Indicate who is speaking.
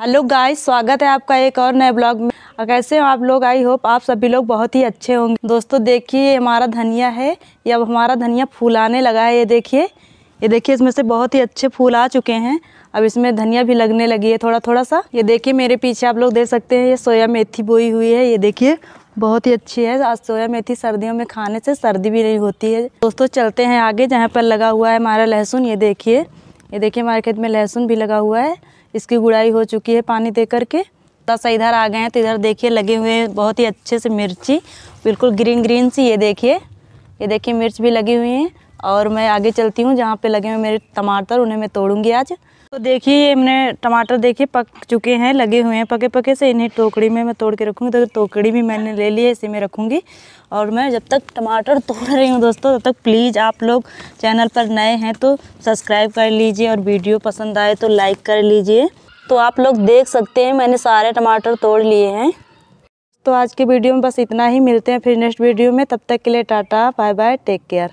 Speaker 1: hello guys स्वागत है आपका एक और नए ब्लॉग में और कैसे हो आप लोग आई होप आप सभी लोग बहुत ही अच्छे होंगे दोस्तों देखिए हमारा धनिया है ये अब हमारा धनिया फूल आने लगा है ये देखिए ये देखिए इसमें से बहुत ही अच्छे फूल आ चुके हैं अब इसमें धनिया भी लगने लगी है थोड़ा थोड़ा सा ये देखिए मेरे पीछे आप लोग देख सकते हैं ये सोया मेथी बोई हुई है ये देखिए बहुत ही अच्छी है आज सोया मेथी सर्दियों में खाने से सर्दी भी नहीं होती है दोस्तों चलते हैं आगे जहाँ पर लगा हुआ है हमारा लहसुन ये देखिए ये देखिए मार्केट में लहसुन भी लगा हुआ है इसकी गुड़ाई हो चुकी है पानी दे करके थोड़ा सा इधर आ गए हैं तो इधर देखिए लगे हुए हैं बहुत ही अच्छे से मिर्ची बिल्कुल ग्रीन ग्रीन सी ये देखिए ये देखिए मिर्च भी लगी हुई हैं और मैं आगे चलती हूँ जहाँ पे लगे हुए मेरे टमाटर उन्हें मैं तोड़ूंगी आज तो देखिए ये मैंने टमाटर देखिए पक चुके हैं लगे हुए हैं पके पके से इन्हें टोकरी में मैं तोड़ के रखूँगी तो टोकरी भी मैंने ले ली है इसी में रखूँगी और मैं जब तक टमाटर तोड़ रही हूँ दोस्तों तब तक प्लीज़ आप लोग चैनल पर नए हैं तो सब्सक्राइब कर लीजिए और वीडियो पसंद आए तो लाइक कर लीजिए तो आप लोग देख सकते हैं मैंने सारे टमाटर तोड़ लिए हैं तो आज के वीडियो में बस इतना ही मिलते हैं फिर नेक्स्ट वीडियो में तब तक के लिए tata bye bye take care